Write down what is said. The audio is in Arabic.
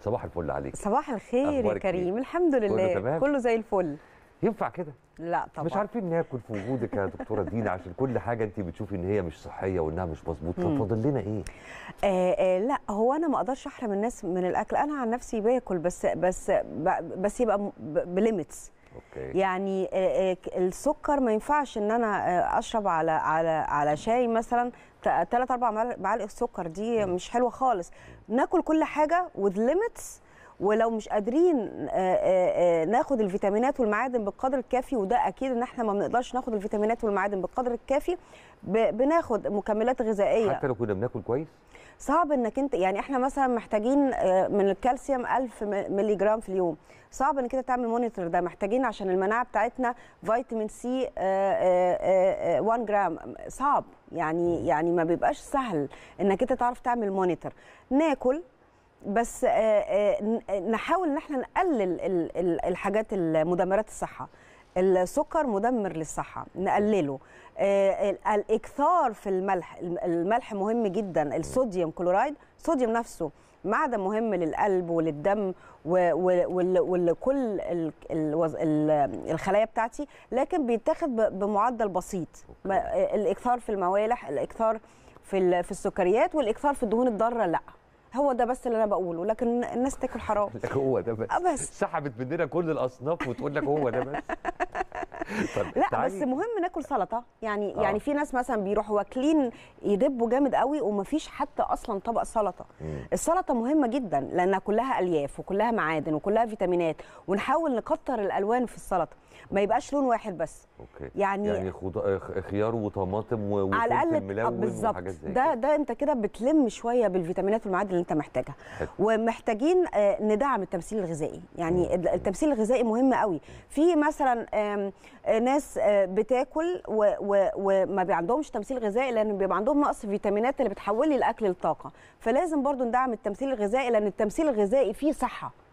صباح الفل عليك صباح الخير يا إيه؟ كريم إيه؟ الحمد لله كله, تمام. كله زي الفل ينفع كده لا طبعا مش عارفين ناكل في وجودك يا دكتوره دينا عشان كل حاجه انت بتشوفي ان هي مش صحيه وانها مش مظبوطه فاضل لنا ايه آه آه لا هو انا ما اقدرش احرم الناس من الاكل انا عن نفسي باكل بس بس بس يبقى بليميتس أوكي. يعني آه، آه، السكر ما ينفعش ان انا آه، اشرب على على على شاي مثلا ثلاث اربع معالق سكر دي مش حلوه خالص ناكل كل حاجه with limits ولو مش قادرين آه، آه، آه، ناخد الفيتامينات والمعادن بالقدر الكافي وده اكيد ان احنا ما بنقدرش ناخد الفيتامينات والمعادن بالقدر الكافي بناخد مكملات غذائيه حتى لو كنا بناكل كويس صعب انك انت يعني احنا مثلا محتاجين من الكالسيوم 1000 مللي جرام في اليوم صعب انك انت تعمل مونيتور ده محتاجين عشان المناعه بتاعتنا فيتامين سي 1 جرام صعب يعني يعني ما بيبقاش سهل انك انت تعرف تعمل مونيتور ناكل بس آه، آه، نحاول ان احنا نقلل الحاجات المدمرات الصحه السكر مدمر للصحه نقلله آه، الاكثار في الملح الملح مهم جدا الصوديوم كلورايد صوديوم نفسه معدن مهم للقلب وللدم ولكل الخلايا بتاعتي لكن بيتاخد بمعدل بسيط الاكثار في الموالح الاكثار في السكريات والاكثار في الدهون الضاره لا هو ده بس اللي انا بقوله لكن الناس تاكل حرام هو ده آه، بس, سحبت مننا كل الاصناف وتقول لك هو ده بس لا تعالي. بس مهم ناكل سلطه يعني آه. يعني في ناس مثلا بيروحوا واكلين يدبوا جامد قوي ومفيش حتى اصلا طبق سلطه مم. السلطه مهمه جدا لانها كلها الياف وكلها معادن وكلها فيتامينات ونحاول نكتر الالوان في السلطه ما يبقاش لون واحد بس أوكي. يعني يعني خض... آه، خيار وطماطم و... على الاقل آه، بالظبط ده ده انت كده بتلم شويه بالفيتامينات والمعادن اللي انت محتاجها حلو. ومحتاجين آه، ندعم التمثيل الغذائي يعني مم. التمثيل الغذائي مهم قوي في مثلا ناس آه، بتاكل وما عندهمش تمثيل غذائي لان بيبقى عندهم نقص فيتامينات اللي بتحول لي الاكل الطاقه فلازم برضو ندعم التمثيل الغذائي لان التمثيل الغذائي فيه صحه